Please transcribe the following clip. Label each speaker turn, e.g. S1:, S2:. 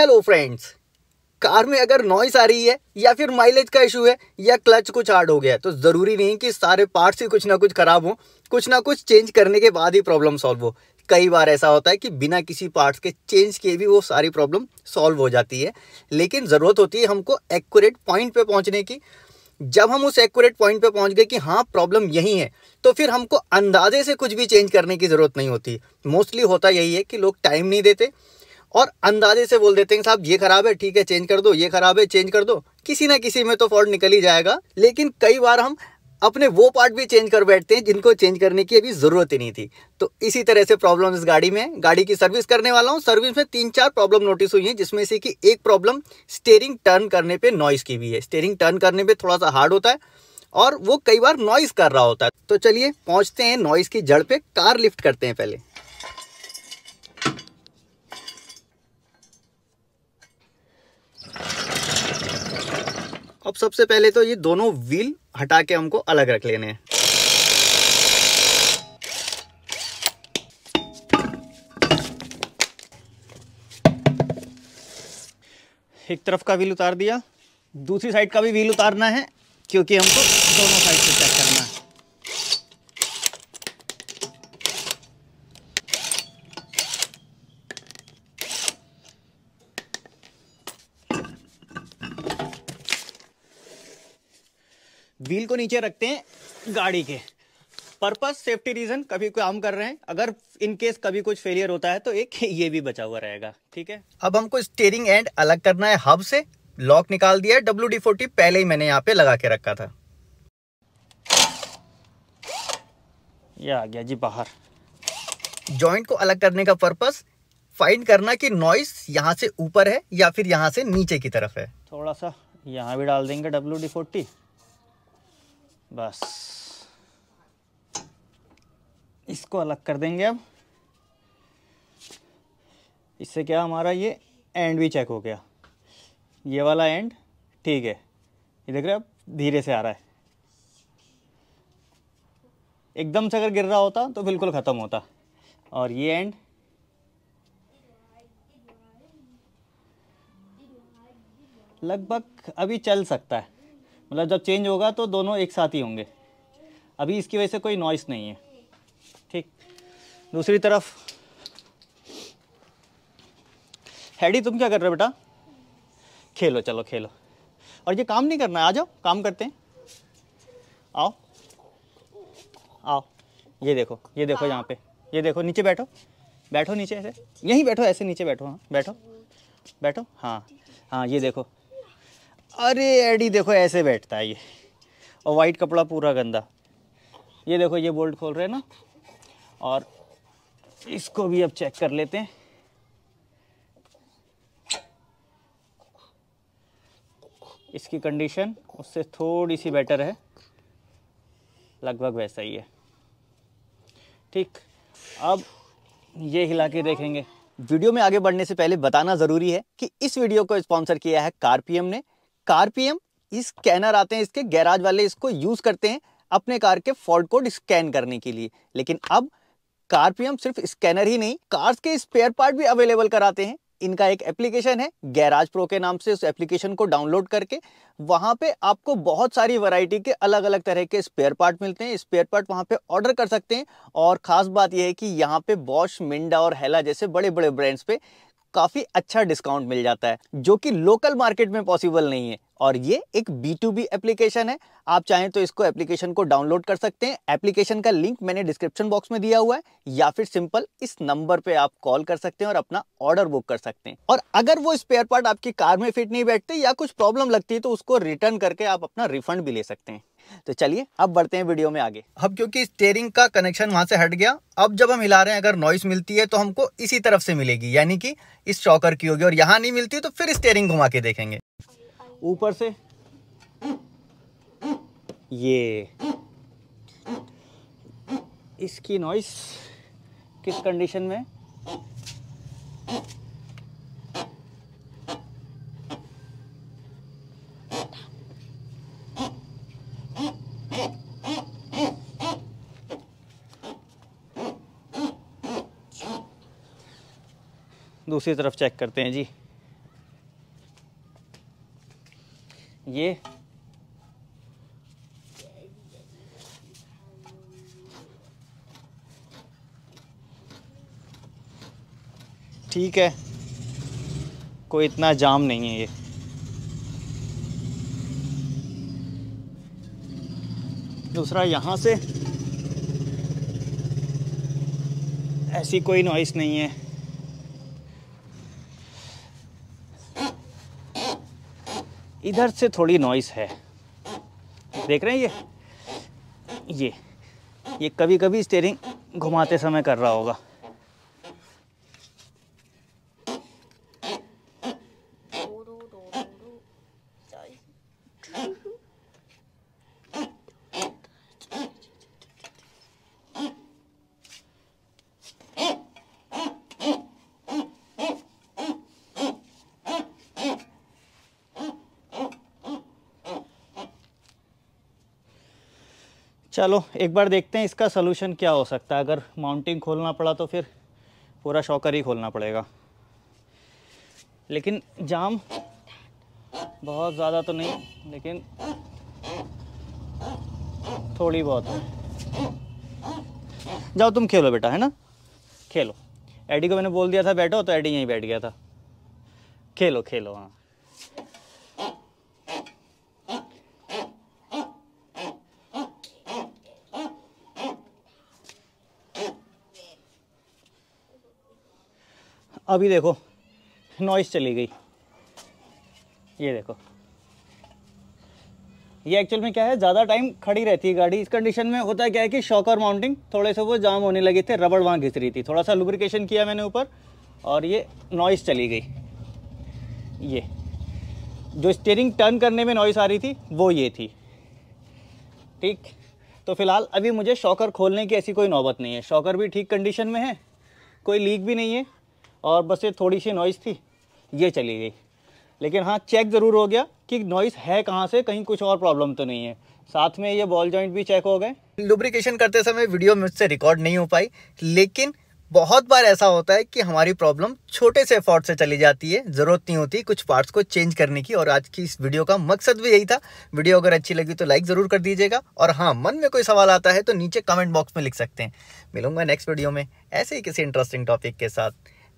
S1: hello friends car में अगर noise आ रही है या फिर माइलेज का इशू है या क्लच कुछ हार्ड हो गया है तो ज़रूरी नहीं कि सारे पार्ट्स ही कुछ ना कुछ ख़राब हो कुछ ना कुछ चेंज करने के बाद ही प्रॉब्लम सॉल्व हो कई बार ऐसा होता है कि बिना किसी पार्ट्स के चेंज किए भी वो सारी प्रॉब्लम सॉल्व हो जाती है लेकिन ज़रूरत होती है हमको एक्यूरेट पॉइंट पर पहुँचने की जब हम उस एक्यूरेट पॉइंट पे पहुंच गए कि हाँ प्रॉब्लम यही है तो फिर हमको अंदाजे से कुछ भी चेंज करने की ज़रूरत नहीं होती मोस्टली होता यही है कि लोग टाइम नहीं देते और अंदाजे से बोल देते हैं साहब ये खराब है ठीक है चेंज कर दो ये खराब है चेंज कर दो किसी ना किसी में तो फॉल्ट निकल ही जाएगा लेकिन कई बार हम अपने वो पार्ट भी चेंज कर बैठते हैं जिनको चेंज करने की अभी ज़रूरत ही नहीं थी तो इसी तरह से प्रॉब्लम इस गाड़ी में गाड़ी की सर्विस करने वाला हूँ सर्विस में तीन चार प्रॉब्लम नोटिस हुई है जिसमें से कि एक प्रॉब्लम स्टेयरिंग टर्न करने पे नॉइज़ की भी है स्टेयरिंग टर्न करने पे थोड़ा सा हार्ड होता है और वो कई बार नॉइज़ कर रहा होता है तो चलिए पहुँचते हैं नॉइज़ की जड़ पर कार लिफ्ट करते हैं पहले सबसे पहले तो ये दोनों व्हील हटा के हमको अलग रख लेने हैं एक तरफ का व्हील उतार दिया दूसरी साइड का भी व्हील उतारना है क्योंकि हमको दोनों साइड से चेक करना है व्हील को नीचे रखते हैं गाड़ी के पर्पस सेफ्टी रीजन कभी काम कर रहे हैं अगर इन केस कभी कुछ फेलियर होता है तो एक ये भी बचा हुआ रहेगा ठीक है अब हमको स्टेयरिंग एंड अलग करना है हब से लॉक निकाल दिया है डब्ल्यू डी फोर्टी पहले ही मैंने यहाँ पे लगा के रखा था ये आ गया जी बाहर जॉइंट को अलग करने का पर्पस फाइंड करना कि नॉइस यहाँ से ऊपर है या फिर यहाँ से नीचे की तरफ है थोड़ा सा यहाँ भी डाल देंगे डब्ल्यू डी फोर्टी बस इसको अलग कर देंगे अब इससे क्या हमारा ये एंड भी चेक हो गया ये वाला एंड ठीक है ये देख रहे अब धीरे से आ रहा है एकदम से अगर गिर रहा होता तो बिल्कुल ख़त्म होता और ये एंड लगभग अभी चल सकता है मतलब जब चेंज होगा तो दोनों एक साथ ही होंगे अभी इसकी वजह से कोई नॉइस नहीं है ठीक दूसरी तरफ हैडी तुम क्या कर रहे हो बेटा खेलो चलो खेलो और ये काम नहीं करना है आ जाओ काम करते हैं आओ आओ ये देखो ये देखो यहाँ पे ये देखो नीचे बैठो बैठो नीचे ऐसे यहीं बैठो ऐसे नीचे बैठो हाँ बैठो बैठो हाँ हाँ ये देखो अरे एडी देखो ऐसे बैठता है ये और वाइट कपड़ा पूरा गंदा ये देखो ये बोल्ट खोल रहे हैं ना और इसको भी अब चेक कर लेते हैं इसकी कंडीशन उससे थोड़ी सी बेटर है लगभग वैसा ही है ठीक अब ये हिला के देखेंगे वीडियो में आगे बढ़ने से पहले बताना ज़रूरी है कि इस वीडियो को स्पॉन्सर किया है कारपीएम ने कारपीएम ये स्कैनर आते हैं इसके गैराज वाले इसको यूज़ करते हैं अपने कार के फॉल्ट कोड स्कैन करने के लिए लेकिन अब कारपीएम सिर्फ स्कैनर ही नहीं कार्स के स्पेयर पार्ट भी अवेलेबल कराते हैं इनका एक एप्लीकेशन है गैराज प्रो के नाम से उस एप्लीकेशन को डाउनलोड करके वहां पे आपको बहुत सारी वैरायटी के अलग अलग तरह के स्पेयर पार्ट मिलते हैं स्पेयर पार्ट वहां पे ऑर्डर कर सकते हैं और ख़ास बात यह है कि यहाँ पे बॉश मिंडा और हेला जैसे बड़े बड़े ब्रांड्स पे काफ़ी अच्छा डिस्काउंट मिल जाता है जो कि लोकल मार्केट में पॉसिबल नहीं है और ये एक बी टू बी एप्लीकेशन है आप चाहें तो इसको एप्लीकेशन को डाउनलोड कर सकते हैं एप्लीकेशन का लिंक मैंने डिस्क्रिप्शन बॉक्स में दिया हुआ है या फिर सिंपल इस नंबर पे आप कॉल कर सकते हैं और अपना ऑर्डर बुक कर सकते हैं और अगर वो स्पेयर पार्ट आपकी कार में फिट नहीं बैठते या कुछ प्रॉब्लम लगती है तो उसको रिटर्न करके आप अपना रिफंड भी ले सकते हैं तो चलिए अब बढ़ते हैं वीडियो में आगे अब क्योंकि स्टेयरिंग का कनेक्शन वहां से हट गया अब जब हम हिला रहे हैं अगर नॉइस मिलती है तो हमको इसी तरफ से मिलेगी यानी कि इस चौकर की होगी और यहाँ नहीं मिलती तो फिर स्टेयरिंग घुमा के देखेंगे ऊपर से ये इसकी नॉइस किस कंडीशन में दूसरी तरफ चेक करते हैं जी ये ठीक है कोई इतना जाम नहीं है ये दूसरा यहाँ से ऐसी कोई नॉइस नहीं है इधर से थोड़ी नॉइस है देख रहे हैं ये ये ये कभी कभी स्टेयरिंग घुमाते समय कर रहा होगा चलो एक बार देखते हैं इसका सलूशन क्या हो सकता है अगर माउंटिंग खोलना पड़ा तो फिर पूरा शॉकर ही खोलना पड़ेगा लेकिन जाम बहुत ज़्यादा तो नहीं लेकिन थोड़ी बहुत है जाओ तुम खेलो बेटा है ना खेलो एडी को मैंने बोल दिया था बैठो तो एडी यहीं बैठ गया था खेलो खेलो हाँ अभी देखो नॉइस चली गई ये देखो ये एक्चुअल में क्या है ज़्यादा टाइम खड़ी रहती है गाड़ी इस कंडीशन में होता क्या है कि शॉकर माउंटिंग थोड़े से वो जाम होने लगे थे रबड़ वहाँ घिस रही थी थोड़ा सा लुब्रिकेशन किया मैंने ऊपर और ये नॉइस चली गई ये जो स्टेयरिंग टर्न करने में नॉइस आ रही थी वो ये थी ठीक तो फिलहाल अभी मुझे शॉकर खोलने की ऐसी कोई नौबत नहीं है शॉकर भी ठीक कंडीशन में है कोई लीक भी नहीं है और बस ये थोड़ी सी नॉइज़ थी ये चली गई लेकिन हाँ चेक ज़रूर हो गया कि नॉइज़ है कहाँ से कहीं कुछ और प्रॉब्लम तो नहीं है साथ में ये बॉल जॉइंट भी चेक हो गए लुब्रिकेशन करते समय वीडियो मुझसे रिकॉर्ड नहीं हो पाई लेकिन बहुत बार ऐसा होता है कि हमारी प्रॉब्लम छोटे से एफर्ट से चली जाती है ज़रूरत नहीं होती कुछ पार्ट्स को चेंज करने की और आज की इस वीडियो का मकसद भी यही था वीडियो अगर अच्छी लगी तो लाइक ज़रूर कर दीजिएगा और हाँ मन में कोई सवाल आता है तो नीचे कमेंट बॉक्स में लिख सकते हैं मिलूंगा नेक्स्ट वीडियो में ऐसे ही किसी इंटरेस्टिंग टॉपिक के साथ